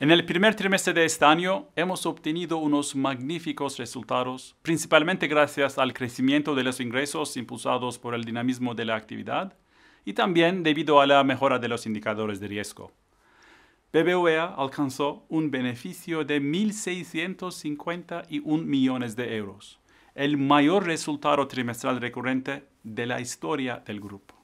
En el primer trimestre de este año hemos obtenido unos magníficos resultados, principalmente gracias al crecimiento de los ingresos impulsados por el dinamismo de la actividad y también debido a la mejora de los indicadores de riesgo. BBVA alcanzó un beneficio de 1.651 millones de euros, el mayor resultado trimestral recurrente de la historia del grupo.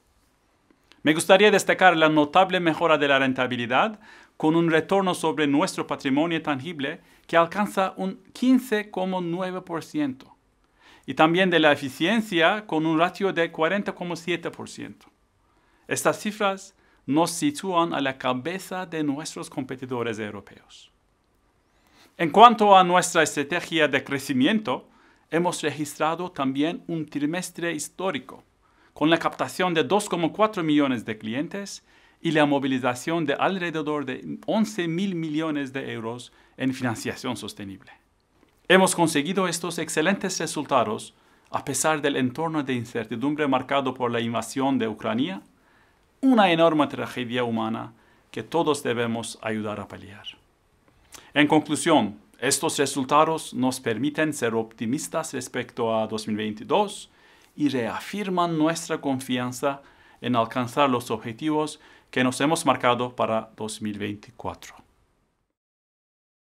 Me gustaría destacar la notable mejora de la rentabilidad con un retorno sobre nuestro patrimonio tangible que alcanza un 15,9% y también de la eficiencia con un ratio de 40,7%. Estas cifras nos sitúan a la cabeza de nuestros competidores europeos. En cuanto a nuestra estrategia de crecimiento, hemos registrado también un trimestre histórico, con la captación de 2,4 millones de clientes y la movilización de alrededor de 11 mil millones de euros en financiación sostenible. Hemos conseguido estos excelentes resultados a pesar del entorno de incertidumbre marcado por la invasión de Ucrania, una enorme tragedia humana que todos debemos ayudar a paliar. En conclusión, estos resultados nos permiten ser optimistas respecto a 2022 y reafirman nuestra confianza en alcanzar los objetivos que nos hemos marcado para 2024.